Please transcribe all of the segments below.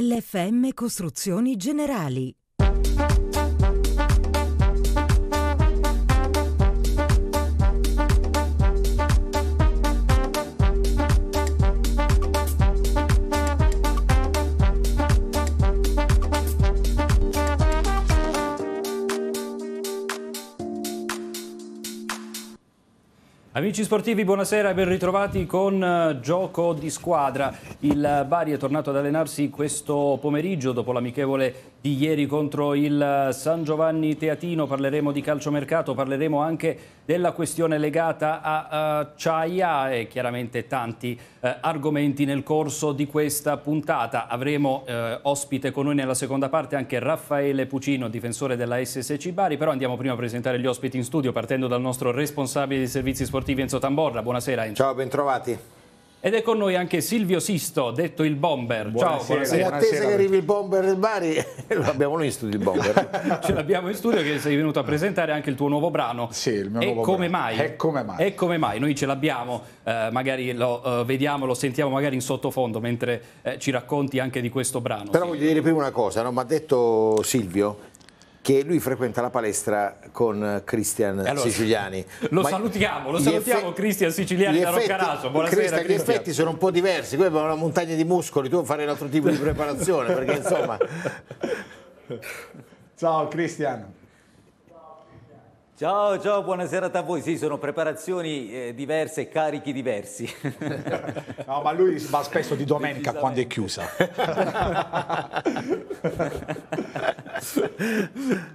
LFM Costruzioni Generali Amici sportivi, buonasera e ben ritrovati con eh, Gioco di squadra. Il Bari è tornato ad allenarsi questo pomeriggio dopo l'amichevole di ieri contro il eh, San Giovanni Teatino. Parleremo di calciomercato, parleremo anche della questione legata a uh, Ciaia e chiaramente tanti uh, argomenti nel corso di questa puntata. Avremo uh, ospite con noi nella seconda parte anche Raffaele Pucino, difensore della SSC Bari, però andiamo prima a presentare gli ospiti in studio partendo dal nostro responsabile dei servizi sportivi sportivi Enzo Tamborra. Buonasera Enzo. Ciao, bentrovati. Ed è con noi anche Silvio Sisto, detto il Bomber. Buonasera, Ciao, buonasera. In attesa che arrivi il Bomber del Bari, lo abbiamo noi in studio il Bomber. Ce l'abbiamo in studio che sei venuto a presentare anche il tuo nuovo brano. Sì, il mio e nuovo come brano. Mai, e come mai? E come mai? Noi ce l'abbiamo, eh, magari lo eh, vediamo, lo sentiamo magari in sottofondo mentre eh, ci racconti anche di questo brano. Però sì. voglio dire prima una cosa, no? mi ha detto Silvio che lui frequenta la palestra con Cristian allora, Siciliani. Lo Ma salutiamo, lo salutiamo Cristian Siciliani da Roccaraso. Buonasera Christian, Gli effetti sono un po' diversi, qui abbiamo una montagna di muscoli, tu vuoi fare un altro tipo di preparazione, perché insomma... Ciao Cristian. Ciao, ciao, buona serata a voi. Sì, sono preparazioni eh, diverse carichi diversi. no, ma lui va spesso di domenica quando è chiusa.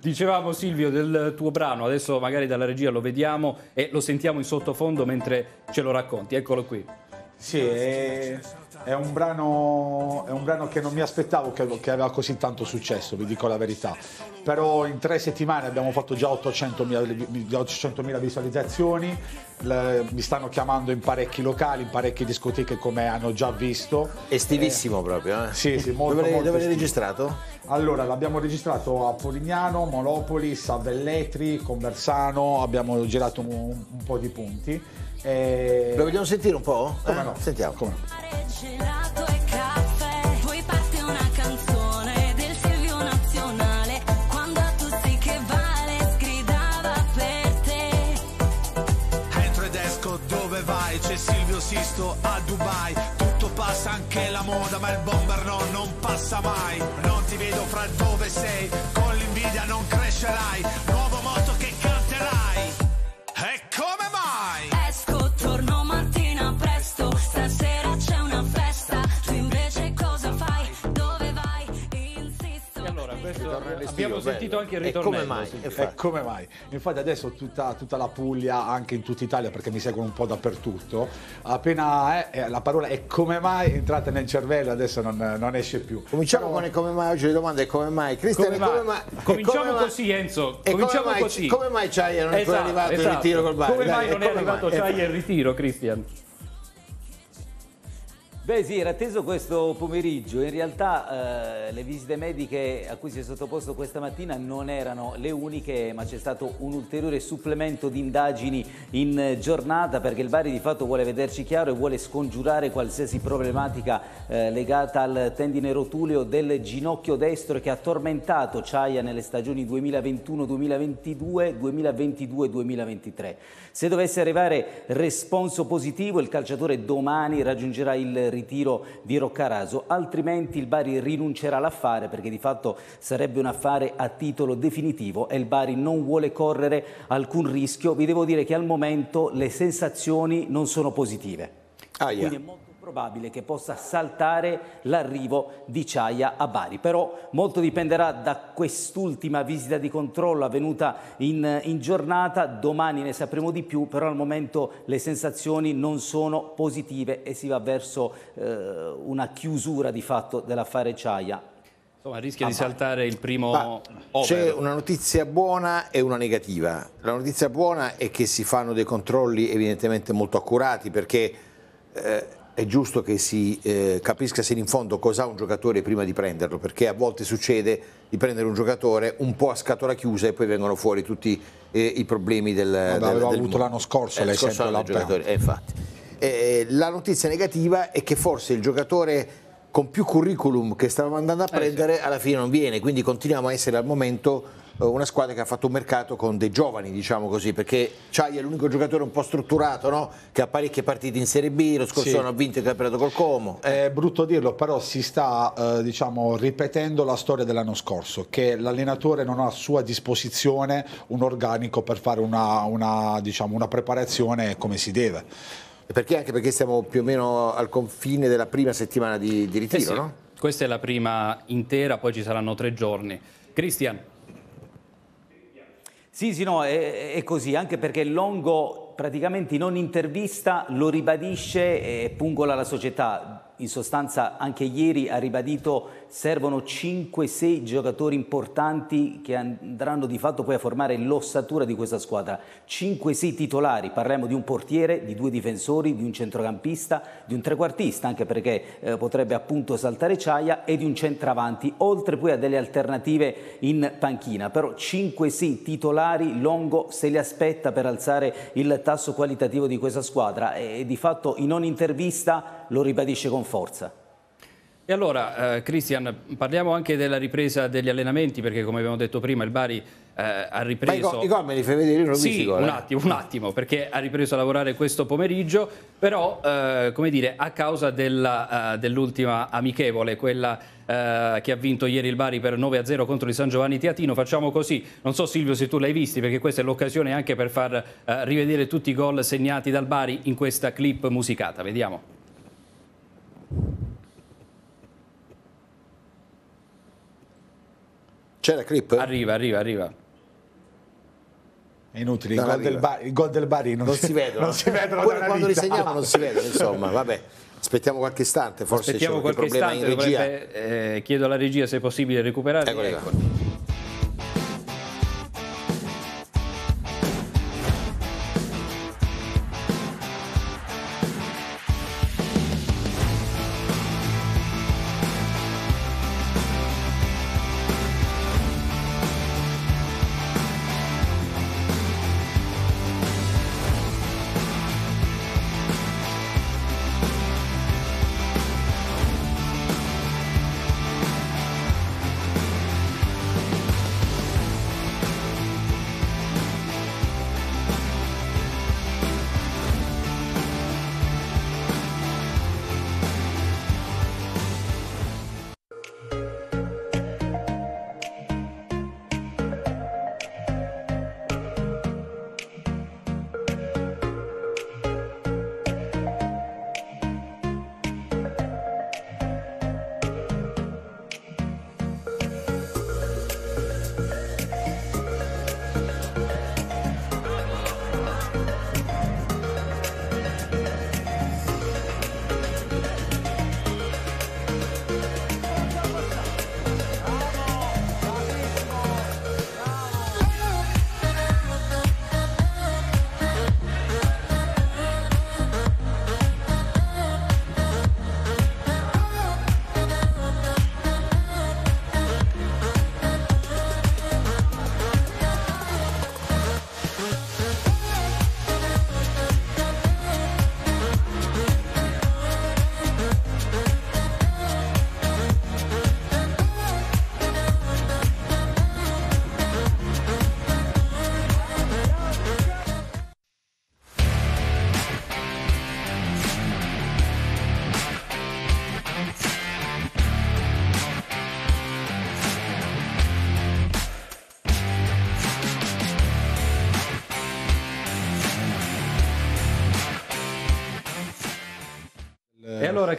Dicevamo Silvio del tuo brano, adesso magari dalla regia lo vediamo e lo sentiamo in sottofondo mentre ce lo racconti. Eccolo qui. Sì, è... Eh, è un, brano, è un brano, che non mi aspettavo che, che, aveva così tanto successo, vi dico la verità. Però in tre settimane abbiamo fatto già 800.000, visualizzazioni, le, mi stanno chiamando in parecchi locali, in parecchie discoteche come hanno già visto. Estivissimo eh, proprio, eh? Sì, sì, molto, Dove, molto dove l'hai registrato? Allora, l'abbiamo registrato a Polignano, Monopoli, Savelletri, Conversano, abbiamo girato un, un po' di punti eh... Lo vogliamo sentire un po'? Come eh? no? Sentiamo. Come no. c'è Silvio Sisto a Dubai Tutto passa anche la moda ma il bomber no, non passa mai Non ti vedo fra dove sei, con l'invidia non crescerai non abbiamo bello. sentito anche il ritornello. E come mai? E come mai? Infatti adesso tutta, tutta, la Puglia, anche in tutta Italia, perché mi seguono un po' dappertutto, appena è, la parola è come mai è entrata nel cervello, adesso non, non esce più. Cominciamo Però... con il come mai, oggi le domande è come mai. Cristian, come, come mai? Cominciamo come così Enzo, cominciamo come mai, così. Come mai Ciaia non è ancora esatto, arrivato esatto. il ritiro col Bari? Come Dai, mai non è, arrivato Ciaia in ritiro, Cristian? Beh sì, era atteso questo pomeriggio, in realtà eh, le visite mediche a cui si è sottoposto questa mattina non erano le uniche ma c'è stato un ulteriore supplemento di indagini in giornata perché il Bari di fatto vuole vederci chiaro e vuole scongiurare qualsiasi problematica eh, legata al tendine rotuleo del ginocchio destro che ha tormentato Ciaia nelle stagioni 2021-2022, 2022-2023. Se dovesse arrivare responso positivo, il calciatore domani raggiungerà il ritiro di Roccaraso, altrimenti il Bari rinuncerà all'affare perché di fatto sarebbe un affare a titolo definitivo e il Bari non vuole correre alcun rischio. Vi devo dire che al momento le sensazioni non sono positive. Ah, yeah probabile che possa saltare l'arrivo di Ciaia a Bari. Però molto dipenderà da quest'ultima visita di controllo avvenuta in, in, giornata, domani ne sapremo di più, però al momento le sensazioni non sono positive e si va verso eh, una chiusura di fatto dell'affare Ciaia. Insomma, rischia ah, di saltare il primo C'è una notizia buona e una negativa. La notizia buona è che si fanno dei controlli evidentemente molto accurati perché eh, è giusto che si eh, capisca sin in fondo cos'ha un giocatore prima di prenderlo, perché a volte succede di prendere un giocatore un po' a scatola chiusa e poi vengono fuori tutti eh, i problemi del... Vabbè, del aveva del avuto l'anno scorso eh, l'esempio giocatore, eh, infatti. Eh, eh, la notizia negativa è che forse il giocatore con più curriculum che stavamo andando a eh, prendere alla fine non viene, quindi continuiamo a essere al momento eh, una squadra che ha fatto un mercato con dei giovani, diciamo così, perché Ciaglia è l'unico giocatore un po' strutturato, no? che ha parecchie partite in Serie B, lo scorso sì. anno ha vinto il campionato col Como. Eh. È brutto dirlo, però si sta eh, diciamo, ripetendo la storia dell'anno scorso, che l'allenatore non ha a sua disposizione un organico per fare una, una, diciamo, una preparazione come si deve. Perché anche perché siamo più o meno al confine della prima settimana di, di eh ritiro, eh sì. no? Questa è la prima intera, poi ci saranno tre giorni. Cristian, sì, sì, no, è, è così, anche perché Longo praticamente in ogni intervista lo ribadisce e pungola la società in sostanza anche ieri ha ribadito servono 5-6 giocatori importanti che andranno di fatto poi a formare l'ossatura di questa squadra. 5-6 titolari, parliamo di un portiere, di due difensori, di un centrocampista, di un trequartista anche perché eh, potrebbe appunto saltare Ciaia e di un centravanti, oltre poi a delle alternative in panchina. Però 5-6 titolari, Longo se li aspetta per alzare il tasso qualitativo di questa squadra e di fatto in ogni intervista lo ribadisce con forza. E allora, eh, Cristian, parliamo anche della ripresa degli allenamenti, perché come abbiamo detto prima il Bari eh, ha ripreso... Ma i, gol me li fai vedere? Sì, un eh. attimo, un attimo, perché ha ripreso a lavorare questo pomeriggio, però, eh, come dire, a causa eh, dell'ultima amichevole, quella eh, che ha vinto ieri il Bari per 9-0 contro il San Giovanni Teatino, facciamo così, non so Silvio se tu l'hai visti, perché questa è l'occasione anche per far rivedere tutti i gol segnati dal Bari in questa clip musicata, vediamo. C'è la clip? Arriva, arriva, arriva. È inutile, il gol, del Bari, il gol del Bari non, non si, vede. Non si vedono quando risegniamo non si vede, insomma, vabbè. Aspettiamo qualche istante, forse Aspettiamo c'è qualche problema istante, in regia. Dovrebbe, eh, chiedo alla regia se è possibile recuperare. Ecco, ecco. ecco.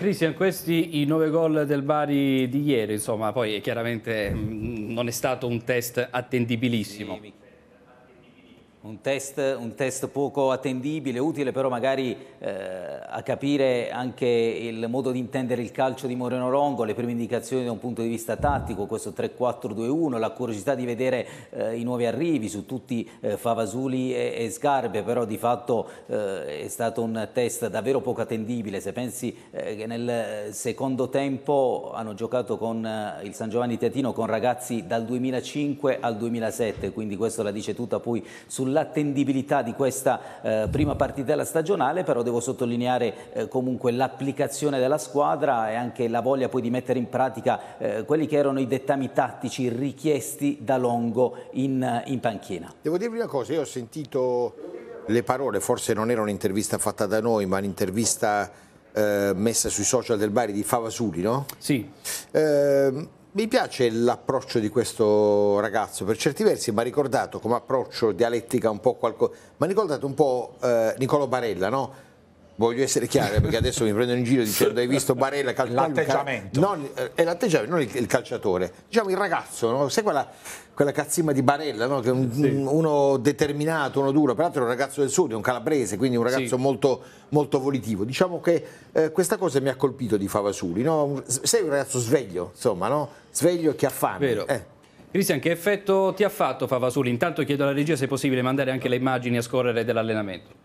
Cristian, questi i nove gol del Bari di ieri, insomma, poi chiaramente mm, non è stato un test attendibilissimo un test, un test, poco attendibile, utile però magari eh, a capire anche il modo di intendere il calcio di Moreno Longo, le prime indicazioni da un punto di vista tattico, questo 3-4-2-1, la curiosità di vedere eh, i nuovi arrivi su tutti eh, Favasuli e, e, Sgarbe, però di fatto eh, è stato un test davvero poco attendibile, se pensi eh, che nel secondo tempo hanno giocato con eh, il San Giovanni Teatino con ragazzi dal 2005 al 2007, quindi questo la dice tutta poi sulla sull'attendibilità di questa eh, prima partitella stagionale, però devo sottolineare eh, comunque l'applicazione della squadra e anche la voglia poi di mettere in pratica eh, quelli che erano i dettami tattici richiesti da Longo in, eh, in panchina. Devo dirvi una cosa, io ho sentito le parole, forse non era un'intervista fatta da noi, ma un'intervista eh, messa sui social del Bari di Favasuli, no? Sì. Eh, mi piace l'approccio di questo ragazzo, per certi versi mi ha ricordato come approccio dialettica un po' qualcosa, mi ha ricordato un po' eh, Niccolo Barella, no? voglio essere chiaro eh, perché adesso mi prendono in giro dicendo hai visto Barella calciatore l'atteggiamento non, eh, è l'atteggiamento non il, il calciatore diciamo il ragazzo no? sai quella, quella cazzima di Barella no? un, sì. uno determinato uno duro peraltro è un ragazzo del sud è un calabrese quindi un ragazzo sì. molto, molto, volitivo diciamo che eh, questa cosa mi ha colpito di Favasuli no? sei un ragazzo sveglio insomma sveglio e che ha fame eh. Cristian, che effetto ti ha fatto Favasuli? Intanto chiedo alla regia se è possibile mandare anche le immagini a scorrere dell'allenamento.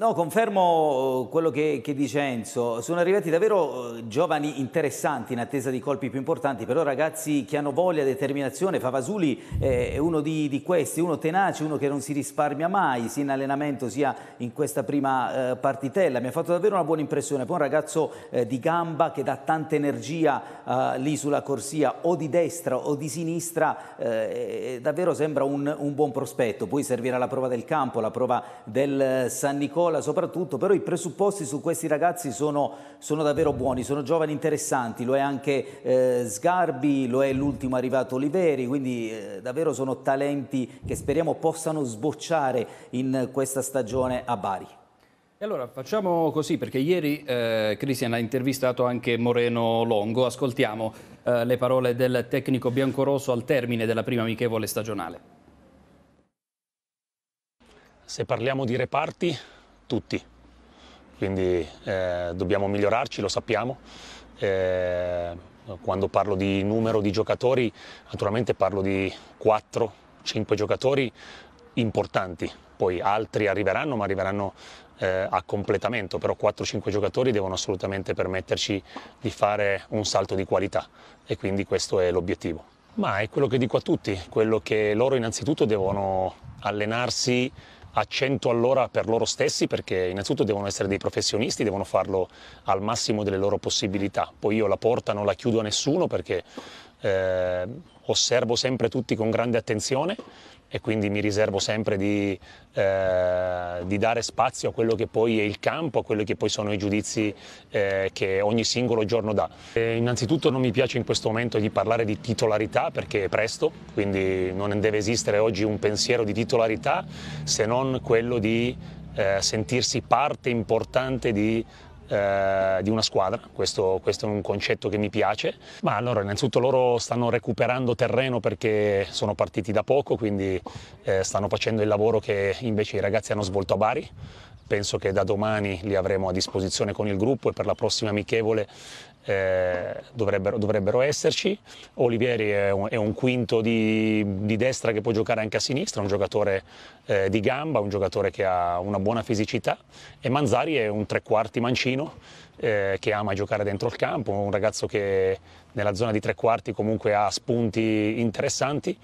No, confermo eh, quello che, che, dice Enzo. Sono arrivati davvero eh, giovani interessanti in attesa di colpi più importanti, però ragazzi che hanno voglia, determinazione. Favasuli eh, è uno di, di questi, uno tenace, uno che non si risparmia mai, sia in allenamento sia in questa prima eh, partitella. Mi ha fatto davvero una buona impressione. Poi un ragazzo di gamba che dà tanta energia lì sulla corsia, o di destra o di sinistra, davvero sembra un, un buon prospetto. Poi servirà la prova del campo, la prova del San Nicola scuola soprattutto, però i presupposti su questi ragazzi sono, sono davvero buoni, sono giovani interessanti, lo è anche eh, Sgarbi, lo è l'ultimo arrivato Oliveri, quindi eh, davvero sono talenti che speriamo possano sbocciare in questa stagione a Bari. E allora facciamo così, perché ieri eh, Cristian ha intervistato anche Moreno Longo, ascoltiamo eh, le parole del tecnico biancoroso al termine della prima amichevole stagionale. Se parliamo di reparti, tutti, quindi eh, dobbiamo migliorarci, lo sappiamo. Eh, quando parlo di numero di giocatori, naturalmente parlo di 4-5 giocatori importanti, poi altri arriveranno ma arriveranno eh, a completamento, però 4-5 giocatori devono assolutamente permetterci di fare un salto di qualità e quindi questo è l'obiettivo. Ma è quello che dico a tutti, quello che loro innanzitutto devono allenarsi a 100 all'ora per loro stessi perché innanzitutto devono essere dei professionisti, devono farlo al massimo delle loro possibilità. Poi io la porta non la chiudo a nessuno perché eh, osservo sempre tutti con grande attenzione e quindi mi riservo sempre di, eh, di, dare spazio a quello che poi è il campo, a quelli che poi sono i giudizi eh, che ogni singolo giorno dà. E innanzitutto non mi piace in questo momento di parlare di titolarità perché è presto, quindi non deve esistere oggi un pensiero di titolarità se non quello di eh, sentirsi parte importante di eh, di una squadra, questo, questo, è un concetto che mi piace. Ma allora innanzitutto loro stanno recuperando terreno perché sono partiti da poco, quindi eh, stanno facendo il lavoro che invece i ragazzi hanno svolto a Bari penso che da domani li avremo a disposizione con il gruppo e per la prossima amichevole eh, dovrebbero, dovrebbero, esserci. Olivieri è un, è un quinto di, di, destra che può giocare anche a sinistra, un giocatore eh, di gamba, un giocatore che ha una buona fisicità e Manzari è un tre quarti mancino eh, che ama giocare dentro il campo, un ragazzo che nella zona di tre quarti comunque ha spunti interessanti.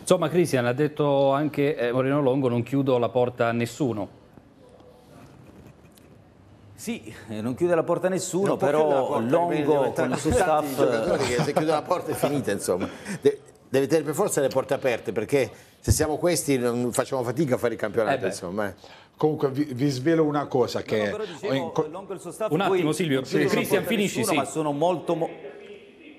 Insomma Cristian, ha detto anche eh, Moreno Longo, non chiudo la porta a nessuno. Sì, eh, non chiude la porta a nessuno, non però porta, Longo con il suo staff... Che se chiude la porta è finita, insomma. De deve tenere per forza le porte aperte, perché se siamo questi non facciamo fatica a fare il campionato, eh insomma. Eh. Comunque vi, vi, svelo una cosa che... No, no, dicevo, Longo e il suo staff... Un attimo Silvio, sì. Cristian finisci, nessuno, sì. Ma sono molto... Mo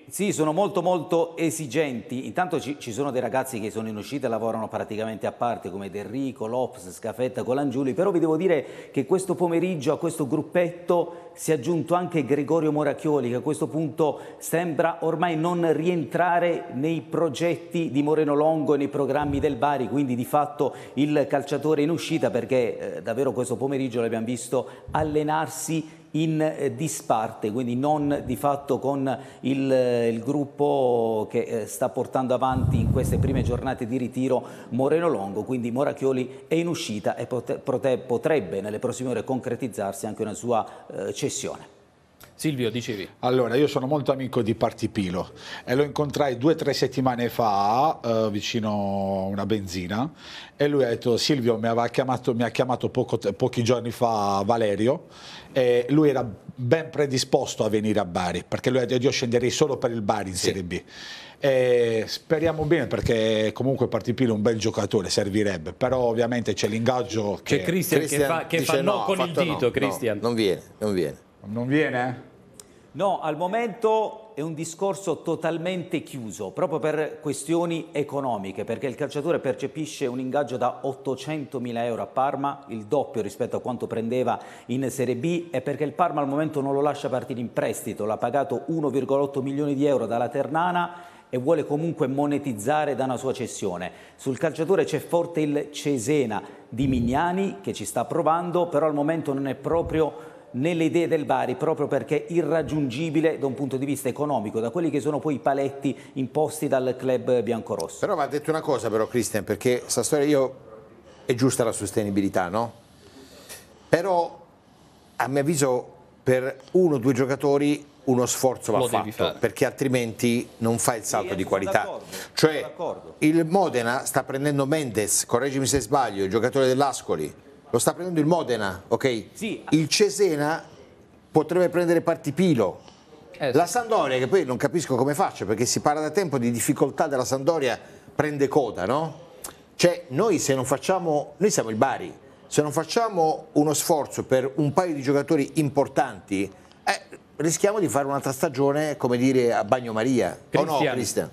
sì, sono molto molto esigenti. Intanto ci, ci, sono dei ragazzi che sono in uscita e lavorano praticamente a parte, come Derrico, Lops, Scafetta, Colangiuli, però vi devo dire che questo pomeriggio a questo gruppetto si è aggiunto anche Gregorio Moracchioli, che a questo punto sembra ormai non rientrare nei progetti di Moreno Longo e nei programmi del Bari, quindi di fatto il calciatore in uscita perché eh, davvero questo pomeriggio l'abbiamo visto allenarsi in eh, disparte, quindi non di fatto con il, eh, il gruppo che eh, sta portando avanti in queste prime giornate di ritiro Moreno Longo, quindi Morachioli è in uscita e potrebbe nelle prossime ore concretizzarsi anche una sua cessione. Silvio, dicevi. Allora, io sono molto amico di Partipilo e lo incontrai due o tre settimane fa eh, vicino a una benzina e lui ha detto Silvio mi, chiamato, mi ha chiamato poco, pochi giorni fa Valerio e lui era ben predisposto a venire a Bari perché lui ha detto io scenderei solo per il Bari in sì. Serie B. E speriamo bene perché comunque Partipilo è un bel giocatore, servirebbe, però ovviamente c'è l'ingaggio che... C'è Cristian che fa, che fa no, no con il dito, no, Cristian. No, non viene, non viene. Non viene? No, al momento è un discorso totalmente chiuso, proprio per questioni economiche, perché il calciatore percepisce un ingaggio da 800.000 euro a Parma, il doppio rispetto a quanto prendeva in Serie B, e perché il Parma al momento non lo lascia partire in prestito, l'ha pagato 1,8 milioni di euro dalla Ternana e vuole comunque monetizzare da una sua cessione. Sul calciatore c'è forte il Cesena di Mignani che ci sta provando, però al momento non è proprio nelle idee del Bari proprio perché irraggiungibile da un punto di vista economico, da quelli che sono poi i paletti imposti dal club biancorosso. Però va detto una cosa però Cristian, perché questa storia io è giusta la sostenibilità, no? Però a mio avviso per uno o due giocatori uno sforzo va Lo fatto perché altrimenti non fa il salto sì, di qualità cioè il Modena sta prendendo Mendes correggimi se sbaglio, il giocatore dell'Ascoli lo sta prendendo il Modena, ok? Sì. Il Cesena potrebbe prendere Partipilo. Eh, la Sandoria, che poi non capisco come faccia, perché si parla da tempo di difficoltà della Sandoria, prende coda, no? Cioè, noi se non facciamo, noi siamo il Bari, se non facciamo uno sforzo per un paio di giocatori importanti, eh, rischiamo di fare un'altra stagione, come dire, a bagnomaria. Cristian. O no, Cristian?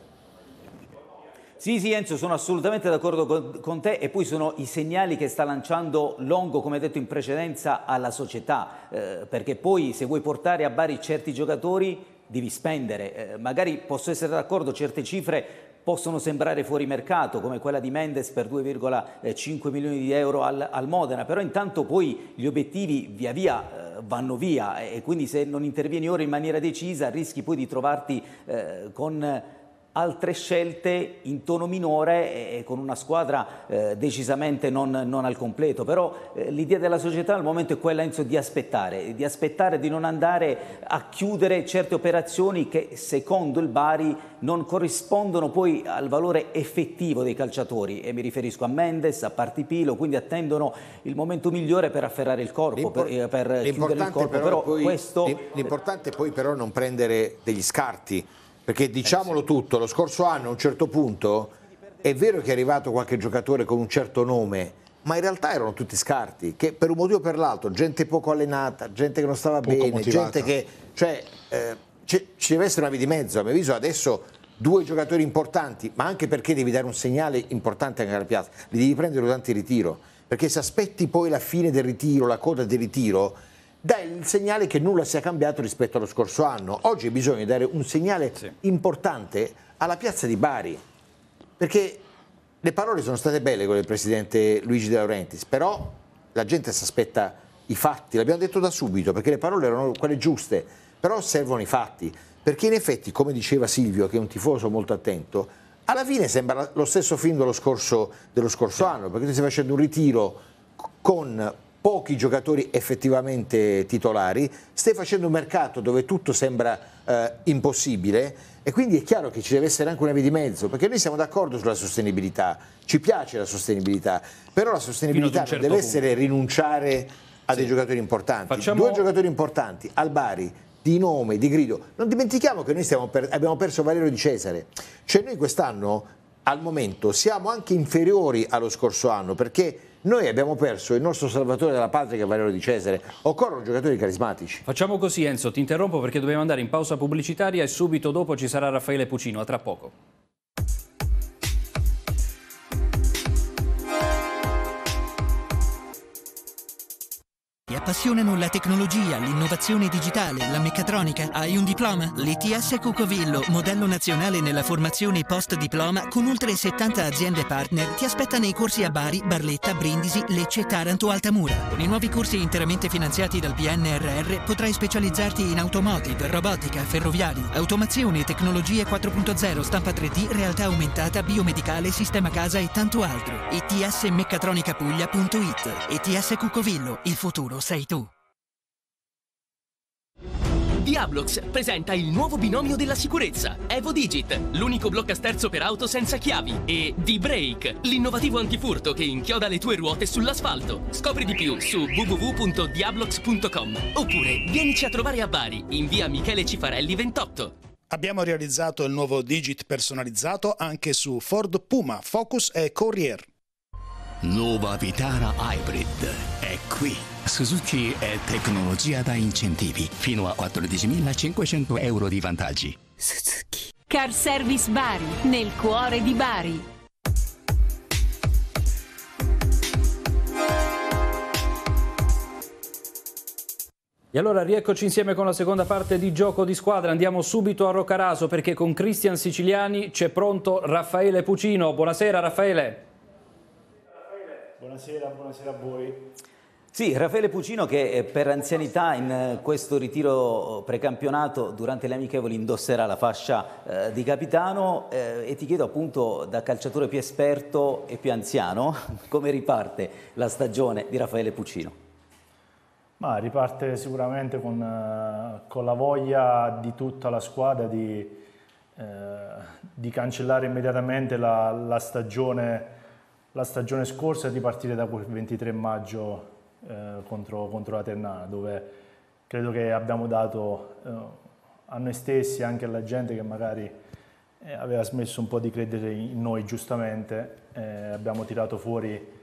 Sì, sì, Enzo, sono assolutamente d'accordo con te e poi sono i segnali che sta lanciando Longo, come detto in precedenza, alla società, eh, perché poi se vuoi portare a Bari certi giocatori devi spendere, eh, magari posso essere d'accordo, certe cifre possono sembrare fuori mercato, come quella di Mendes per 2,5 milioni di euro al, al, Modena, però intanto poi gli obiettivi via via eh, vanno via e quindi se non intervieni ora in maniera decisa rischi poi di trovarti eh, con altre scelte in tono minore e con una squadra eh, decisamente non, non, al completo, però eh, l'idea della società al momento è quella Enzo, di aspettare, di aspettare di non andare a chiudere certe operazioni che secondo il Bari non corrispondono poi al valore effettivo dei calciatori e mi riferisco a Mendes, a Partipilo, quindi attendono il momento migliore per afferrare il corpo, per, eh, per chiudere il corpo, però, però poi, questo... L'importante è poi però non prendere degli scarti perché eh, diciamolo tutto, lo scorso anno a un certo punto è vero che è arrivato qualche giocatore con un certo nome, ma in realtà erano tutti scarti, che per un motivo o per l'altro, gente poco allenata, gente che non stava bene, motivata. gente che... Cioè, eh, ci deve essere una via di mezzo, a mio avviso adesso due giocatori importanti, ma anche perché devi dare un segnale importante anche alla piazza, li devi prendere durante il ritiro, perché se aspetti poi la fine del ritiro, la coda del ritiro, dà il segnale che nulla sia cambiato rispetto allo scorso anno. Oggi bisogna dare un segnale sì. importante alla piazza di Bari, perché le parole sono state belle con il presidente Luigi De Laurentiis, però la gente si aspetta i fatti, l'abbiamo detto da subito, perché le parole erano quelle giuste, però servono i fatti, perché in effetti, come diceva Silvio, che è un tifoso molto attento, alla fine sembra lo stesso film dello scorso, dello scorso sì. anno, perché tu stai facendo un ritiro con pochi giocatori effettivamente titolari, stai facendo un mercato dove tutto sembra eh, impossibile e quindi è chiaro che ci deve essere anche una via di mezzo, perché noi siamo d'accordo sulla sostenibilità, ci piace la sostenibilità, però la sostenibilità certo deve punto. essere rinunciare a sì. dei giocatori importanti. Facciamo... Due giocatori importanti, Albari, di nome, di grido. Non dimentichiamo che noi per... abbiamo perso Valerio Di Cesare, cioè noi quest'anno al momento siamo anche inferiori allo scorso anno perché noi abbiamo perso il nostro salvatore della patria che è Valerio Di Cesare. Occorrono giocatori carismatici. Facciamo così Enzo, ti interrompo perché dobbiamo andare in pausa pubblicitaria e subito dopo ci sarà Raffaele Pucino, a tra poco. appassionano la tecnologia, l'innovazione digitale, la meccatronica. Hai un diploma? L'ITS Cucovillo, modello nazionale nella formazione post diploma con oltre 70 aziende partner, ti aspetta nei corsi a Bari, Barletta, Brindisi, Lecce, Taranto, Altamura. Con i nuovi corsi interamente finanziati dal PNRR potrai specializzarti in automotive, robotica, ferroviari, automazione, tecnologie 4.0, stampa 3D, realtà aumentata, biomedicale, sistema casa e tanto altro. Meccatronica itsmeccatronicapuglia.it ETS Cucovillo, il futuro sei tu. Diablox presenta il nuovo binomio della sicurezza, Evo Digit, l'unico blocca sterzo per auto senza chiavi, e D-Brake, l'innovativo antifurto che inchioda le tue ruote sull'asfalto. Scopri di più su www.diablox.com oppure vienici a trovare a Bari, in via Michele Cifarelli 28. Abbiamo realizzato il nuovo Digit personalizzato anche su Ford Puma, Focus e Courier. Nuova Vitara Hybrid è qui. Suzuki è tecnologia da incentivi. Fino a 14.500 euro di vantaggi. Suzuki. Car Service Bari, nel cuore di Bari. E allora rieccoci insieme con la seconda parte di Gioco di Squadra, andiamo subito a Roccaraso perché con Cristian Siciliani c'è pronto Raffaele Pucino. Buonasera Raffaele buonasera, buonasera a voi. Sì, Raffaele Pucino che eh, per anzianità in eh, questo ritiro precampionato durante le amichevoli indosserà la fascia eh, di capitano eh, e ti chiedo appunto da calciatore più esperto e più anziano come riparte la stagione di Raffaele Pucino? Ma riparte sicuramente con, eh, con la voglia di tutta la squadra di, eh, di cancellare immediatamente la, la stagione la stagione scorsa e partire da quel 23 maggio eh, contro, contro, la Ternana, dove credo che abbiamo dato eh, a noi stessi e anche alla gente che magari eh, aveva smesso un po' di credere in noi giustamente, eh, abbiamo tirato fuori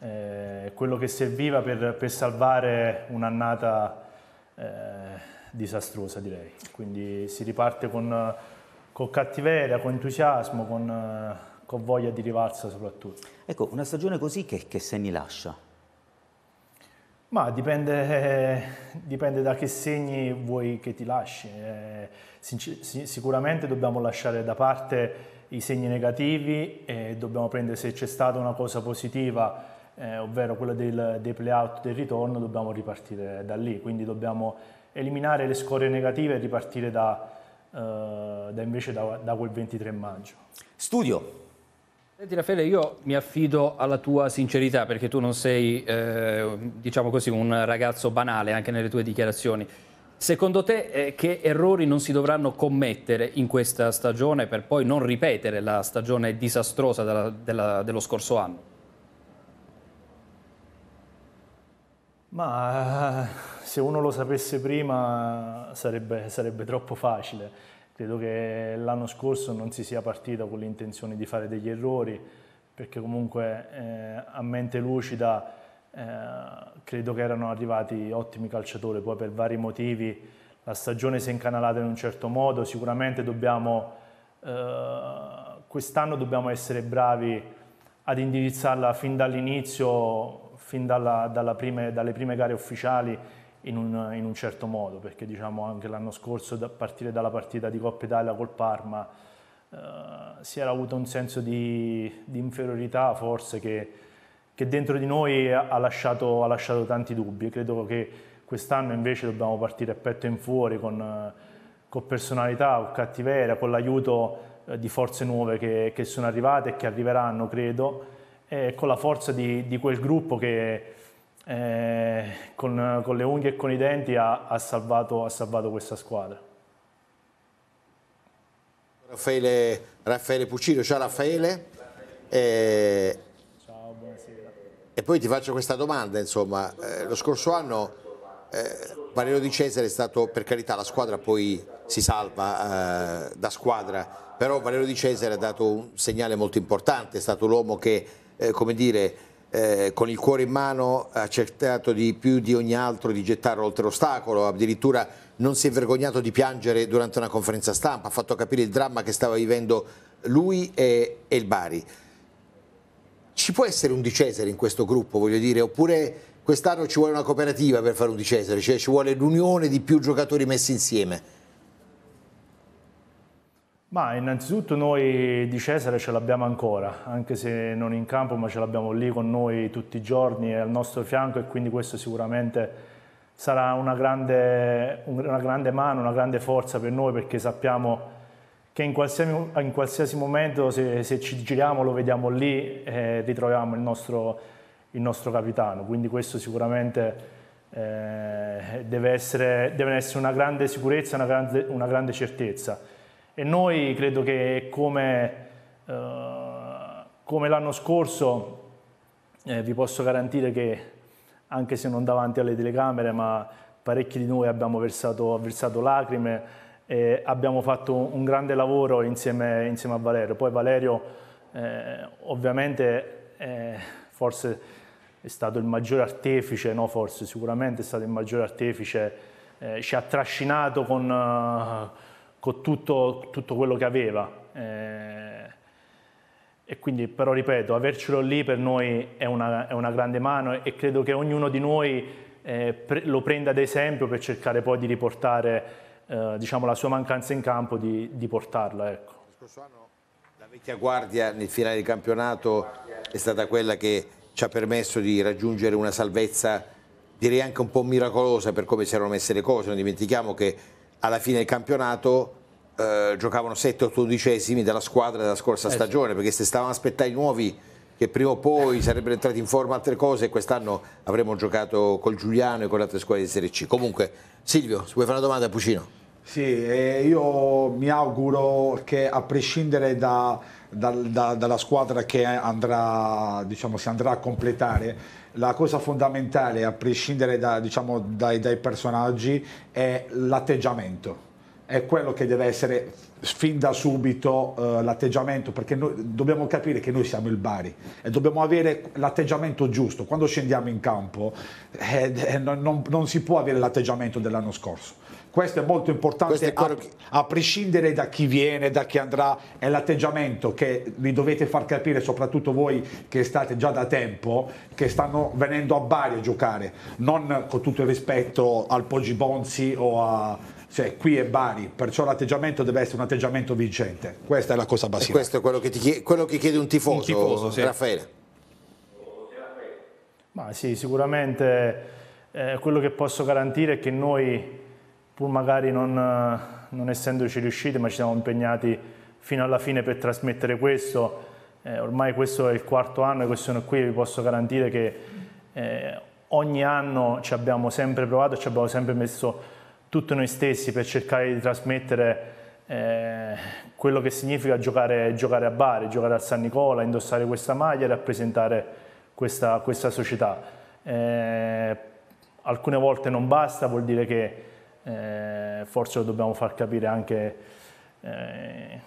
eh, quello che serviva per, per salvare un'annata eh, disastrosa direi. Quindi si riparte con, con cattiveria, con entusiasmo, con con voglia di rivalsa soprattutto. Ecco, una stagione così che, che segni lascia? Ma dipende, eh, dipende, da che segni vuoi che ti lasci. Eh, sic sicuramente dobbiamo lasciare da parte i segni negativi e dobbiamo prendere se c'è stata una cosa positiva, eh, ovvero quella del, dei play-out del ritorno, dobbiamo ripartire da lì. Quindi dobbiamo eliminare le scorie negative e ripartire da, eh, da invece da, da quel 23 maggio. Studio, Senti Raffaele, io mi affido alla tua sincerità perché tu non sei, eh, diciamo così, un ragazzo banale anche nelle tue dichiarazioni. Secondo te eh, che errori non si dovranno commettere in questa stagione per poi non ripetere la stagione disastrosa della, della, dello scorso anno? Ma eh, se uno lo sapesse prima sarebbe, sarebbe troppo facile. Credo che l'anno scorso non si sia partito con l'intenzione di fare degli errori, perché comunque eh, a mente lucida eh, credo che erano arrivati ottimi calciatori, poi per vari motivi la stagione si è incanalata in un certo modo, sicuramente dobbiamo, eh, quest'anno dobbiamo essere bravi ad indirizzarla fin dall'inizio, fin dalla, dalla prime, dalle prime gare ufficiali in un, in un certo modo, perché diciamo anche l'anno scorso, a da partire dalla partita di Coppa Italia col Parma, eh, si era avuto un senso di, di inferiorità forse che, che, dentro di noi ha lasciato, ha lasciato tanti dubbi. Credo che quest'anno invece dobbiamo partire a petto in fuori con, eh, con personalità, con cattiveria, con l'aiuto eh, di forze nuove che, che, sono arrivate e che arriveranno, credo, e con la forza di, di quel gruppo che, eh, con, con, le unghie e con i denti ha, ha, salvato, ha salvato questa squadra. Raffaele, Raffaele Puccido, ciao Raffaele. Eh, ciao, buonasera. E poi ti faccio questa domanda, insomma, eh, lo scorso anno eh, Valero Di Cesare è stato, per carità, la squadra poi si salva eh, da squadra, però Valero Di Cesare ha dato un segnale molto importante, è stato l'uomo che, eh, come dire, eh, con il cuore in mano ha cercato di più di ogni altro di gettare oltre l'ostacolo, addirittura non si è vergognato di piangere durante una conferenza stampa, ha fatto capire il dramma che stava vivendo lui e, e il Bari. Ci può essere un di Cesare in questo gruppo, voglio dire, oppure quest'anno ci vuole una cooperativa per fare un di Cesare, cioè ci vuole l'unione di più giocatori messi insieme? Ma innanzitutto noi di Cesare ce l'abbiamo ancora, anche se non in campo, ma ce l'abbiamo lì con noi tutti i giorni e al nostro fianco e quindi questo sicuramente sarà una grande, una grande mano, una grande forza per noi perché sappiamo che in qualsiasi, in qualsiasi momento se, se, ci giriamo lo vediamo lì e ritroviamo il nostro, il nostro capitano, quindi questo sicuramente... Eh, deve, essere, deve essere una grande sicurezza, una grande, una grande certezza. E noi credo che come, eh, come l'anno scorso eh, vi posso garantire che anche se non davanti alle telecamere, ma parecchi di noi abbiamo versato, versato lacrime e abbiamo fatto un grande lavoro insieme, insieme a Valerio. Poi Valerio eh, ovviamente eh, forse è stato il maggiore artefice, no forse sicuramente è stato il maggiore artefice, eh, ci ha trascinato con... Uh, con tutto, tutto quello che aveva. Eh, e quindi, però ripeto, avercelo lì per noi è una, è una grande mano e credo che ognuno di noi eh, pre lo prenda ad esempio per cercare poi di riportare eh, diciamo, la sua mancanza in campo, di, di portarla. Ecco. Lo scorso anno la vecchia guardia nel finale di campionato è stata quella che ci ha permesso di raggiungere una salvezza direi anche un po' miracolosa per come si erano messe le cose, non dimentichiamo che alla fine del campionato eh, giocavano 7-8 undicesimi della squadra della scorsa eh, stagione, perché se stavano aspettando i nuovi che prima o poi sarebbero entrati in forma altre cose quest'anno avremmo giocato col Giuliano e con le altre squadre di Serie C. Comunque, Silvio, se vuoi fare una domanda a Pucino? Sì, eh, io mi auguro che a prescindere da, da, da, dalla squadra che andrà, diciamo, si andrà a completare, la cosa fondamentale, a prescindere da, diciamo, dai, dai personaggi, è l'atteggiamento è quello che deve essere fin da subito uh, l'atteggiamento, perché noi dobbiamo capire che noi siamo il Bari e dobbiamo avere l'atteggiamento giusto. Quando scendiamo in campo eh, eh non, non, non si può avere l'atteggiamento dell'anno scorso questo è molto importante, a, che... a, prescindere da chi viene, da chi andrà, è l'atteggiamento che vi dovete far capire, soprattutto voi che state già da tempo, che stanno venendo a Bari a giocare, non con tutto il rispetto al Poggi Bonzi o a... Cioè, qui è Bari, perciò l'atteggiamento deve essere un atteggiamento vincente. Questa è la cosa basilare. E questo è quello che, chiede, quello che chiede, un tifoso, un tifoso sì. Raffaele. Ma sì, sicuramente eh, quello che posso garantire è che noi pur magari non, eh, non essendoci riusciti, ma ci siamo impegnati fino alla fine per trasmettere questo. Eh, ormai questo è il quarto anno e questo sono qui, vi posso garantire che eh, ogni anno ci abbiamo sempre provato, ci abbiamo sempre messo tutti noi stessi per cercare di trasmettere eh, quello che significa giocare, giocare, a Bari, giocare a San Nicola, indossare questa maglia e rappresentare questa, questa società. Eh, alcune volte non basta, vuol dire che eh, forse lo dobbiamo far capire anche eh,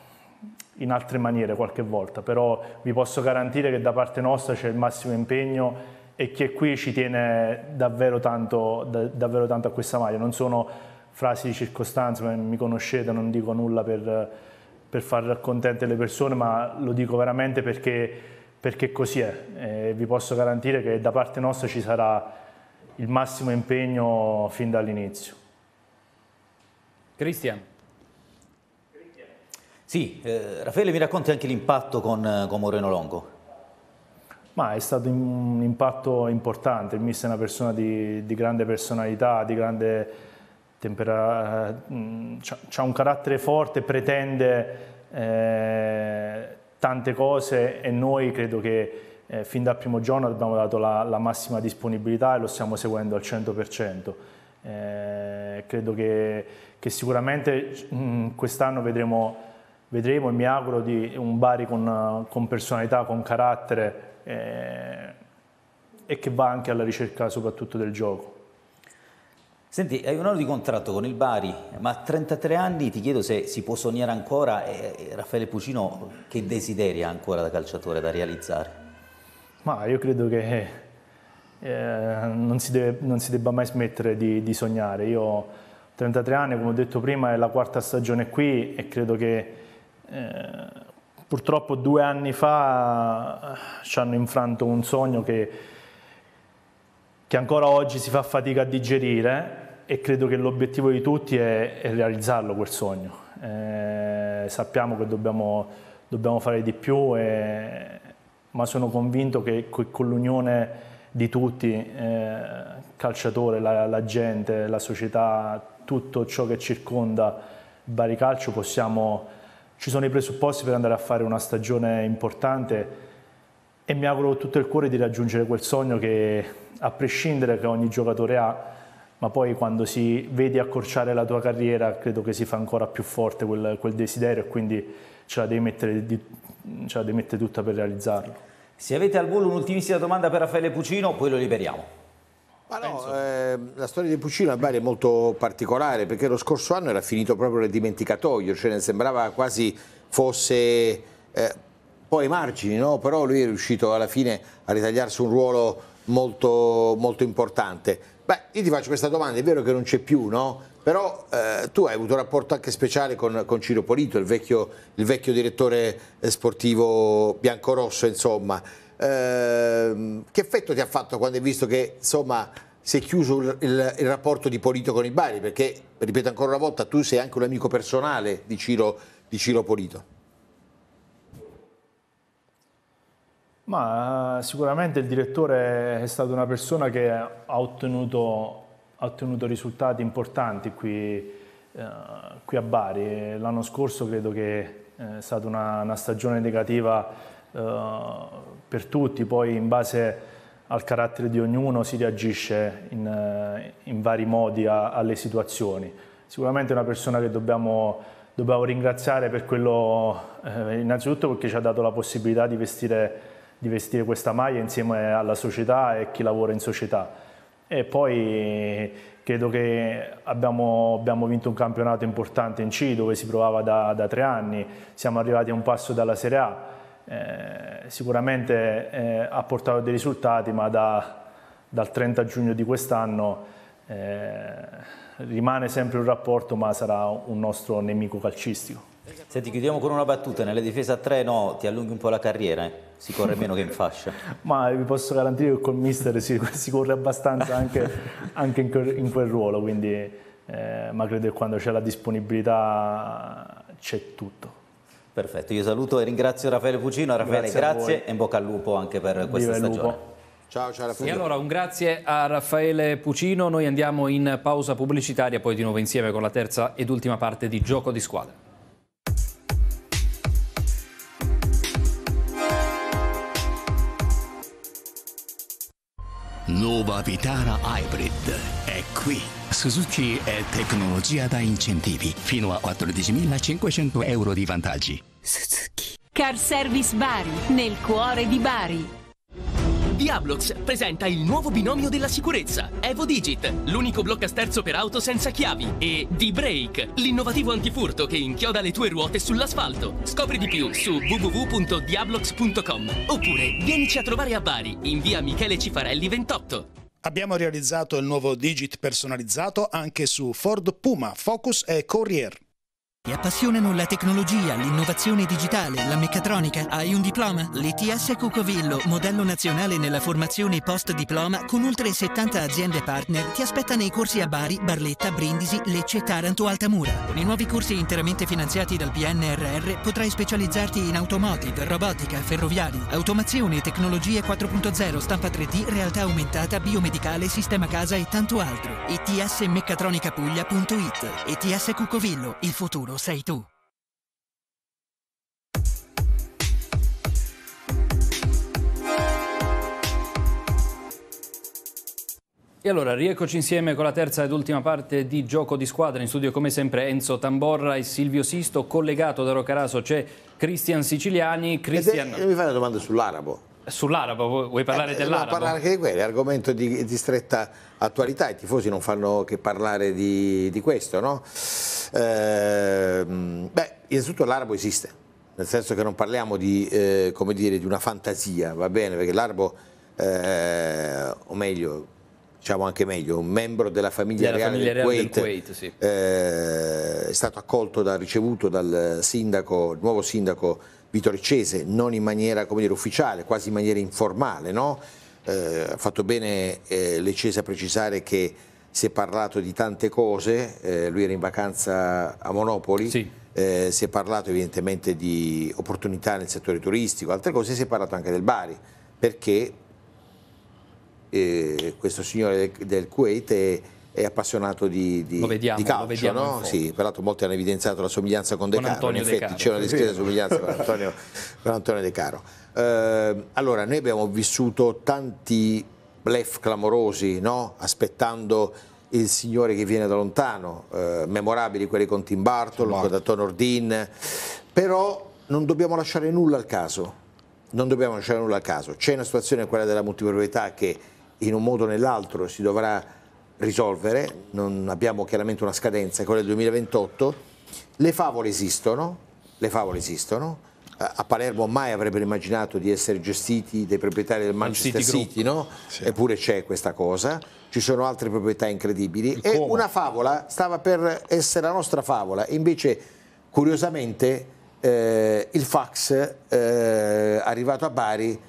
in altre maniere qualche volta, però vi posso garantire che da parte nostra c'è il massimo impegno e chi è qui ci tiene davvero tanto, da, davvero tanto a questa maglia, non sono frasi di circostanza, mi conoscete, non dico nulla per, per far contente le persone, ma lo dico veramente perché, perché così è. E eh, vi posso garantire che da parte nostra ci sarà il massimo impegno fin dall'inizio. Cristian. Sì, eh, Raffaele mi racconti anche l'impatto con, eh, con Moreno Longo. Ma è stato un impatto importante, il mister è una persona di, di grande personalità, di grande temperatura, eh, mm, ha un carattere forte, pretende eh, tante cose e noi credo che eh, fin dal primo giorno abbiamo dato la, la, massima disponibilità e lo stiamo seguendo al 100%. Eh, eh, credo che, che sicuramente mh, mm, quest'anno vedremo, vedremo e mi auguro di un Bari con, con personalità, con carattere eh, e che va anche alla ricerca soprattutto del gioco. Senti, hai un anno di contratto con il Bari, ma a 33 anni ti chiedo se si può sognare ancora e Raffaele Pucino che desideri ha ancora da calciatore da realizzare? Ma io credo che eh, non si, deve, non, si debba mai smettere di, di sognare. Io ho 33 anni, come ho detto prima, è la quarta stagione qui e credo che eh, purtroppo due anni fa eh, ci hanno infranto un sogno che, che, ancora oggi si fa fatica a digerire e credo che l'obiettivo di tutti è, è realizzarlo quel sogno. Eh, sappiamo che dobbiamo, dobbiamo, fare di più, e, ma sono convinto che con l'unione di tutti, eh, calciatore, la, la, gente, la società, tutto ciò che circonda Bari Calcio, possiamo, ci sono i presupposti per andare a fare una stagione importante e mi auguro con tutto il cuore di raggiungere quel sogno che a prescindere che ogni giocatore ha, ma poi quando si vedi accorciare la tua carriera credo che si fa ancora più forte quel, quel desiderio e quindi ce la devi mettere, ce la devi mettere tutta per realizzarlo. Se avete al volo un'ultimissima domanda per Raffaele Puccino, poi lo liberiamo. Ma no, eh, la storia di Puccino a Bari è molto particolare perché lo scorso anno era finito proprio nel dimenticatoio, cioè ne sembrava quasi fosse eh, poi ai margini, no? però lui è riuscito alla fine a ritagliarsi un ruolo molto, molto importante. Beh, io ti faccio questa domanda, è vero che non c'è più, no? Però eh, tu hai avuto un rapporto anche speciale con, con Ciro Polito, il vecchio, il vecchio, direttore eh, sportivo biancorosso, insomma. Eh, che effetto ti ha fatto quando hai visto che, insomma, si è chiuso il, il, il, rapporto di Polito con i Bari? Perché, ripeto ancora una volta, tu sei anche un amico personale di Ciro, di Ciro Polito. Ma sicuramente il direttore è stata una persona che ha ottenuto ha ottenuto risultati importanti qui, eh, qui a Bari. L'anno scorso credo che eh, è stata una, una stagione negativa eh, per tutti, poi in base al carattere di ognuno si reagisce in, in vari modi a, alle situazioni. Sicuramente è una persona che dobbiamo, dobbiamo ringraziare per quello, eh, innanzitutto perché ci ha dato la possibilità di vestire, di vestire questa maglia insieme alla società e chi lavora in società e poi credo che abbiamo, abbiamo, vinto un campionato importante in C dove si provava da, da tre anni, siamo arrivati a un passo dalla Serie A, eh, sicuramente eh, ha portato dei risultati ma da, dal 30 giugno di quest'anno eh, rimane sempre un rapporto ma sarà un nostro nemico calcistico. Senti, chiudiamo con una battuta. nelle difese a tre no, ti allunghi un po' la carriera, eh? si corre meno che in fascia. Ma vi posso garantire che col mister si, si corre abbastanza anche, anche in, quel, in, quel, ruolo, quindi, eh, ma credo che quando c'è la disponibilità c'è tutto. Perfetto, io saluto e ringrazio Raffaele Fucino. Raffaele, grazie, grazie e in bocca al lupo anche per questa Viva stagione. Lupo. Ciao, ciao Raffaele. E allora un grazie a Raffaele Pucino, noi andiamo in pausa pubblicitaria, poi di nuovo insieme con la terza ed ultima parte di Gioco di Squadra. Nuova Vitara Hybrid è qui. Suzuki è tecnologia da incentivi. Fino a 14.500 euro di vantaggi. Suzuki. Car Service Bari, nel cuore di Bari. Diablox presenta il nuovo binomio della sicurezza, Evo Digit, l'unico blocca sterzo per auto senza chiavi, e D-Brake, l'innovativo antifurto che inchioda le tue ruote sull'asfalto. Scopri di più su www.diablox.com oppure vienici a trovare a Bari, in via Michele Cifarelli 28. Abbiamo realizzato il nuovo Digit personalizzato anche su Ford Puma, Focus e Courier. Ti appassionano la tecnologia, l'innovazione digitale, la meccatronica? Hai un diploma? L'ITS Cucovillo, modello nazionale nella formazione post-diploma con oltre 70 aziende partner, ti aspetta nei corsi a Bari, Barletta, Brindisi, Lecce, Taranto, Altamura. Con i nuovi corsi interamente finanziati dal PNRR potrai specializzarti in automotive, robotica, ferroviari, automazione, tecnologie 4.0, stampa 3D, realtà aumentata, biomedicale, sistema casa e tanto altro. Meccatronica etsmeccatronicapuglia.it ETS Cucovillo, il futuro solo sei tu. E allora, rieccoci insieme con la terza ed ultima parte di Gioco di Squadra. In studio come sempre Enzo Tamborra e Silvio Sisto. Collegato da Roccaraso c'è Cristian Siciliani. Christian... Te, mi fai una domanda sull'arabo. Sull'arabo, vuoi parlare eh, dell'arabo? parlare anche di quello, è argomento di, di, stretta attualità, i tifosi non fanno che parlare di, di questo, no? Eh, beh, innanzitutto l'arabo esiste, nel senso che non parliamo di, eh, dire, di una fantasia, va bene, perché l'arabo, eh, o meglio, diciamo anche meglio, un membro della famiglia, della reale, famiglia del reale, Kuwait, del Kuwait sì. Eh, è stato accolto, da, ricevuto dal sindaco, il nuovo sindaco Vittorio Cese, non in maniera dire, ufficiale, quasi in maniera informale. No? Eh, ha fatto bene eh, Lecese a precisare che si è parlato di tante cose, eh, lui era in vacanza a Monopoli, sì. Eh, si è parlato evidentemente di opportunità nel settore turistico, altre cose, si è parlato anche del Bari, perché eh, questo signore del, del Kuwait è è appassionato di, di, lo vediamo, di calcio, lo vediamo no? sì, peraltro molti hanno evidenziato la somiglianza con De con Caro, in effetti Caro. c'è una discreta somiglianza con Antonio, con Antonio De Caro. Eh, allora, noi abbiamo vissuto tanti blef clamorosi, no? aspettando il signore che viene da lontano, eh, memorabili quelli con Tim Bartolo, con Datton Ordin, però non dobbiamo lasciare nulla al caso, non dobbiamo lasciare nulla al caso. C'è una situazione, quella della multiproprietà, che in un modo o nell'altro si dovrà risolvere, non abbiamo chiaramente una scadenza, è quella del 2028, le favole esistono, le favole esistono, a Palermo mai avrebbero immaginato di essere gestiti dai proprietari del Manchester City, City no? sì. eppure c'è questa cosa, ci sono altre proprietà incredibili e una favola stava per essere la nostra favola, invece curiosamente eh, il fax eh, arrivato a Bari,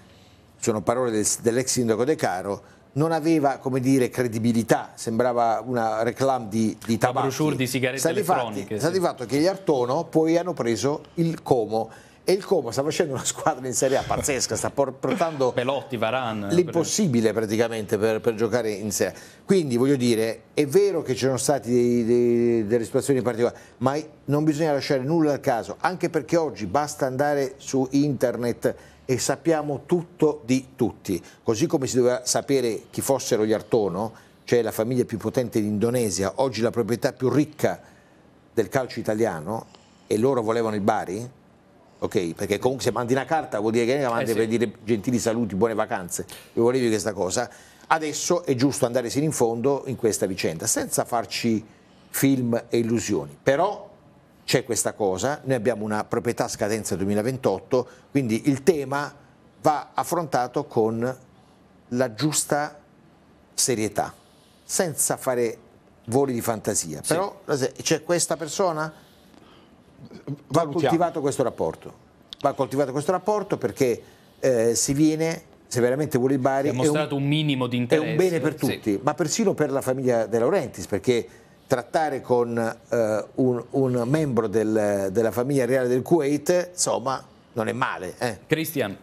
sono parole del, dell'ex sindaco De Caro, non aveva come dire, credibilità, sembrava una reclam di, di tabacchi. brochure di sigarette sta elettroniche. Sta sì. di fatto che gli Artono poi hanno preso il Como e il Como sta facendo una squadra in Serie A pazzesca, sta portando Pelotti, Varane, l'impossibile praticamente per, per, giocare in Serie A. Quindi voglio dire, è vero che ci sono state delle situazioni particolari, ma non bisogna lasciare nulla al caso, anche perché oggi basta andare su internet e sappiamo tutto di tutti, così come si doveva sapere chi fossero gli Artono, cioè la famiglia più potente d'Indonesia, oggi la proprietà più ricca del calcio italiano e loro volevano il Bari? Ok, perché comunque se mandi una carta vuol dire che la mandi eh sì. per dire gentili saluti, buone vacanze, e volevi questa cosa. Adesso è giusto andare sino in fondo in questa vicenda, senza farci film e illusioni, però c'è questa cosa, noi abbiamo una proprietà scadenza 2028, quindi il tema va affrontato con la giusta serietà, senza fare voli di fantasia. Sì. Però c'è questa persona, Valutiamo. va coltivato questo rapporto, va coltivato questo rapporto perché eh, si viene se veramente vuole il Bari, è, un, un, minimo di interesse. È un bene per tutti, sì. ma persino per la famiglia De Laurentiis, perché trattare con eh, un, un, membro del, della famiglia reale del Kuwait, insomma, non è male. Eh. Christian,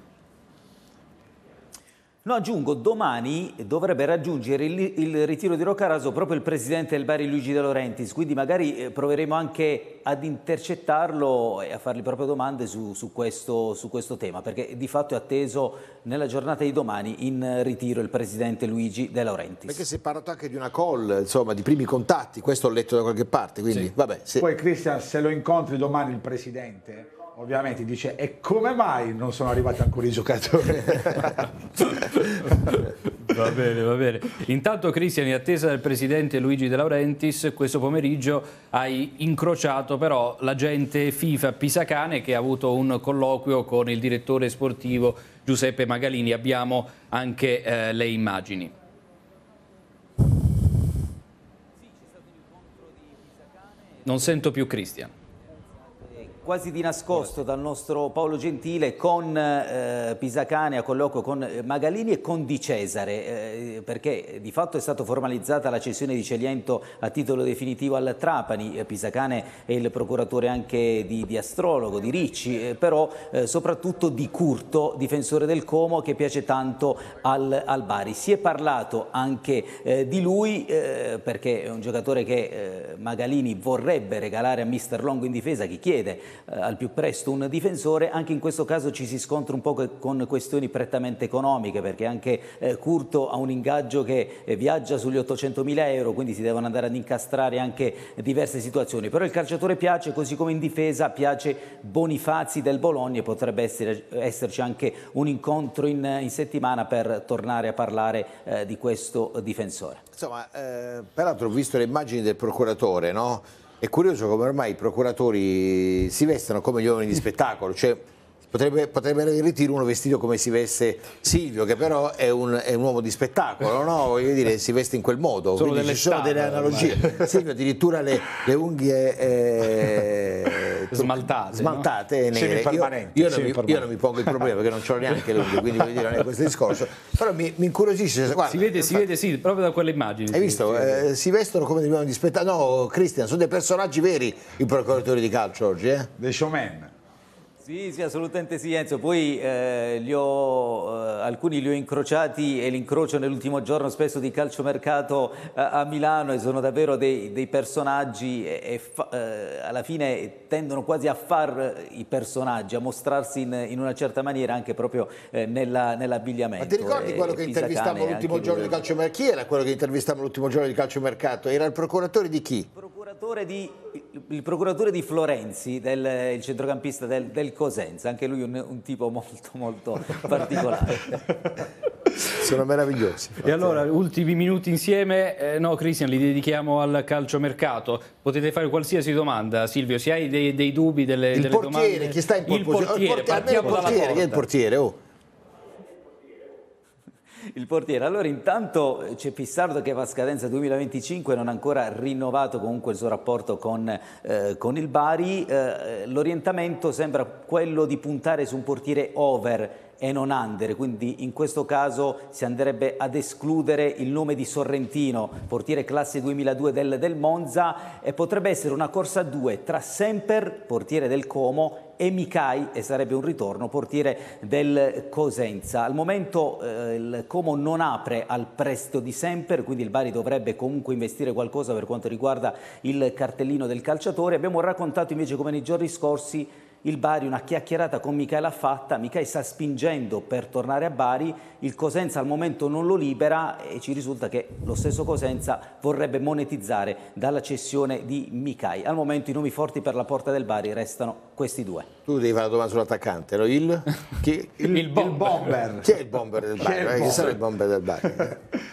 No, aggiungo, domani dovrebbe raggiungere il, il, ritiro di Roccaraso proprio il presidente del Bari Luigi De Laurentiis, quindi magari eh, proveremo anche ad intercettarlo e a fargli proprio domande su, su, questo, su questo tema, perché di fatto è atteso nella giornata di domani in ritiro il presidente Luigi De Laurentiis. Perché si è parlato anche di una call, insomma, di primi contatti, questo ho letto da qualche parte, quindi sì. vabbè. Se... Poi Cristian, se lo incontri domani il presidente Ovviamente dice, e come mai non sono arrivati ancora i giocatori? va bene, va bene. Intanto Cristian, in attesa del presidente Luigi De Laurentiis, questo pomeriggio hai incrociato però l'agente FIFA Pisacane che ha avuto un colloquio con il direttore sportivo Giuseppe Magalini. Abbiamo anche eh, le immagini. Non sento più Cristian quasi di nascosto dal nostro Paolo Gentile con eh, Pisacane a colloquio con eh, Magalini e con Di Cesare, eh, perché di fatto è stata formalizzata la cessione di Celiento a titolo definitivo al Trapani. Eh, Pisacane è il procuratore anche di, di Astrologo, di Ricci, eh, però eh, soprattutto di Curto, difensore del Como che piace tanto al, al Bari. Si è parlato anche di lui perché è un giocatore che Magalini vorrebbe regalare a Mister Longo in difesa, chi chiede eh, al più presto un difensore, anche in questo caso ci si scontra un po' con questioni prettamente economiche perché anche eh, Curto ha un ingaggio che eh, viaggia sugli 800 mila euro, quindi si devono andare ad incastrare anche diverse situazioni, però il calciatore piace così come in difesa piace Bonifazi del Bologna e potrebbe essere, esserci anche un incontro in, in, settimana per tornare a parlare eh, di questo difensore. Insomma, eh, peraltro ho visto le immagini del procuratore, no? È curioso come ormai i procuratori si vestano come gli uomini di spettacolo, cioè potrebbe, avere in ritiro uno vestito come si veste Silvio, che però è un, è un uomo di spettacolo, no? Voglio dire, si veste in quel modo. Sono delle, sono delle analogie. Ormai. Silvio addirittura le, le unghie eh, smaltate, smaltate no? nere. Io, io, non mi, io, non mi, pongo il problema perché non ho neanche le unghie, quindi voglio dire, non è questo discorso. Però mi, mi incuriosisce. Guarda, si vede, si vede, sì, proprio da quelle immagini. Hai visto? Si, eh, si vestono come degli uomini di spettacolo. No, Cristian, sono dei personaggi veri i procuratori di calcio oggi, eh? The showman. Sì, sì, assolutamente sì Enzo, poi eh, li ho, eh, alcuni li ho incrociati e li incrocio nell'ultimo giorno spesso di calciomercato eh, a Milano e sono davvero dei, dei personaggi e, e eh, alla fine tendono quasi a far eh, i personaggi, a mostrarsi in, in una certa maniera anche proprio eh, nella, nell'abbigliamento. Ma ti ricordi quello che intervistavamo l'ultimo giorno di calciomercato? Chi era quello che intervistavamo l'ultimo giorno di calciomercato? Era il procuratore di chi? Procuratore di il procuratore di Florenzi, del, il centrocampista del, del, Cosenza, anche lui un, un tipo molto molto particolare. Sono meravigliosi. E allora, ultimi minuti insieme, eh, no Cristian, li dedichiamo al calciomercato. Potete fare qualsiasi domanda, Silvio, se hai dei, dei dubbi, delle, il delle portiere, domande. Chi sta in portiere, il portiere, portiere, partiamo il portiere, dalla porta. Chi è il portiere? Oh il portiere. Allora intanto eh, c'è Pissardo che va a scadenza 2025, non ha ancora rinnovato comunque il suo rapporto con, eh, con il Bari. Eh, eh, l'orientamento sembra quello di puntare su un portiere over e non under, quindi in questo caso si andrebbe ad escludere il nome di Sorrentino, portiere classe 2002 del, del Monza, e potrebbe essere una corsa a due tra Semper, portiere del Como, e Micai e sarebbe un ritorno portiere del Cosenza. Al momento eh, il Como non apre al presto di sempre, quindi il Bari dovrebbe comunque investire qualcosa per quanto riguarda il cartellino del calciatore. Abbiamo raccontato invece come nei giorni scorsi il Bari una chiacchierata con Michela fatta, Michele sta spingendo per tornare a Bari, il Cosenza al momento non lo libera e ci risulta che lo stesso Cosenza vorrebbe monetizzare dalla cessione di Michai. Al momento i nomi forti per la porta del Bari restano questi due. Tu devi fare la domanda sull'attaccante, no? il... Chi? Il, il, bomber. il bomber. Chi è il bomber del Bari? Eh, chi, Chi sarà il bomber del Bari?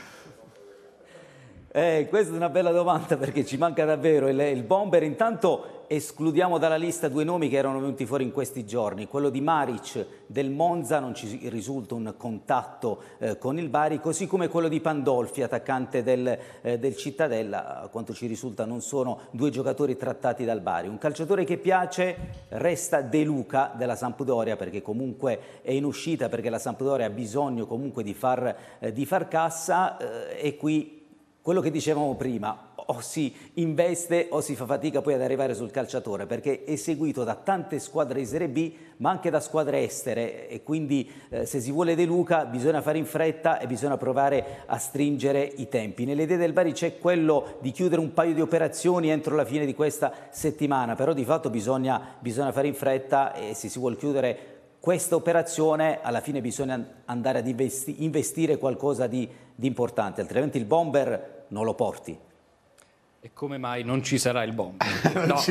Eh, questa è una bella domanda perché ci manca davvero il, il bomber. Intanto escludiamo dalla lista due nomi che erano venuti fuori in questi giorni. Quello di Maric del Monza, non ci risulta un contatto eh, con il Bari, così come quello di Pandolfi, attaccante del, eh, del, Cittadella. A quanto ci risulta non sono due giocatori trattati dal Bari. Un calciatore che piace resta De Luca della Sampdoria perché comunque è in uscita, perché la Sampdoria ha bisogno comunque di far, eh, di far cassa eh, e qui quello che dicevamo prima, o si investe o si fa fatica poi ad arrivare sul calciatore, perché è seguito da tante squadre di Serie B, ma anche da squadre estere e quindi eh, se si vuole De Luca bisogna fare in fretta e bisogna provare a stringere i tempi. Nelle idee del Bari c'è quello di chiudere un paio di operazioni entro la fine di questa settimana, però di fatto bisogna, bisogna fare in fretta e se si vuole chiudere questa operazione alla fine bisogna andare ad investi investire qualcosa di, di importante, altrimenti il bomber non lo porti e come mai non ci sarà il bomb? no,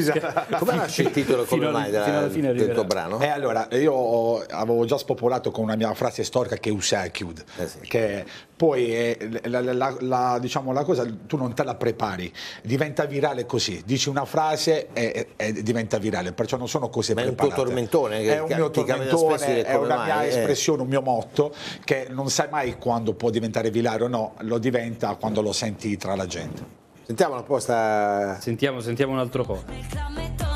Come nasce il titolo come mai alla, fine del tuo brano? Eh, allora, io avevo già spopolato con una mia frase storica che usa a chiud, eh sì. che poi eh, la, la, la, diciamo, la, cosa tu non te la prepari, diventa virale così, dici una frase e, e diventa virale, perciò non sono cose Ma preparate. è un tuo tormentone? Che è un mio tormentone, è una mia mai, eh. espressione, eh. un mio motto, che non sai mai quando può diventare virale o no, lo diventa quando lo senti tra la gente. Sentiamo una posta. Sentiamo, sentiamo un altro po'.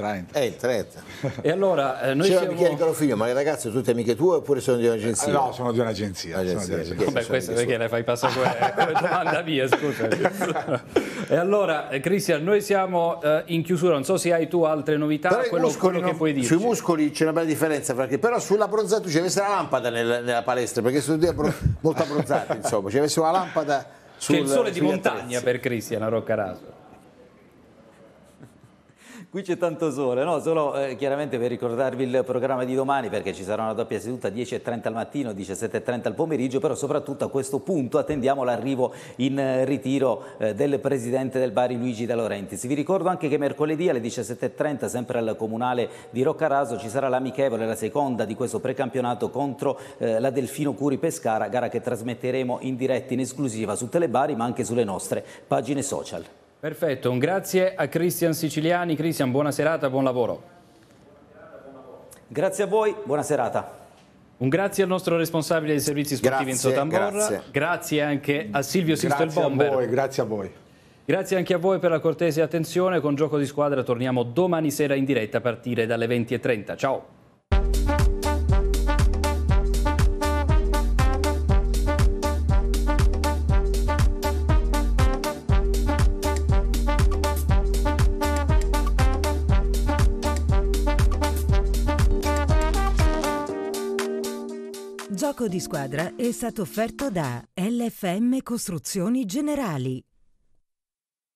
Entra, entra. Eh, entra, entra. E allora eh, noi C'era siamo... Michele Carofiglio, ma le ragazze sono tutte amiche tue oppure sono di un'agenzia? No, sono di un'agenzia. Agenzia, sono di un'agenzia. Vabbè, questa perché le fai passare come domanda via, scusa. e allora, eh, Cristian, noi siamo eh, in chiusura, non so se hai tu altre novità, però quello, quello no, che puoi dire. Sui muscoli c'è una bella differenza, perché, però sulla bronzatura c'è questa lampada nel, nella palestra, perché sono tutti abbro... molto abbronzati, insomma, c'è questa lampada... Sul, c'è il sole di montagna attrezzi. per Cristian a Roccaraso qui c'è tanto sole, no? Solo eh, chiaramente per ricordarvi il programma di domani perché ci sarà una doppia seduta 10.30 al mattino, 17.30 al pomeriggio, però soprattutto a questo punto attendiamo l'arrivo in eh, ritiro eh, del presidente del Bari Luigi De Laurentiis. Vi ricordo anche che mercoledì alle 17.30 sempre al comunale di Roccaraso ci sarà l'amichevole, la seconda di questo precampionato contro eh, la Delfino Curi Pescara, gara che trasmetteremo in diretta in esclusiva su Telebari ma anche sulle nostre pagine social. Perfetto, un grazie a Cristian Siciliani. Cristian, buona serata, buon lavoro. Grazie a voi, buona serata. Un grazie al nostro responsabile dei servizi sportivi grazie, Enzo Tamborra, grazie. grazie anche a Silvio Sistel Bomber. Voi, grazie a voi. Grazie anche a voi per la cortese attenzione, con Gioco di Squadra torniamo domani sera in diretta a partire dalle 20.30. Ciao! Gioco di squadra è stato offerto da LFM Costruzioni Generali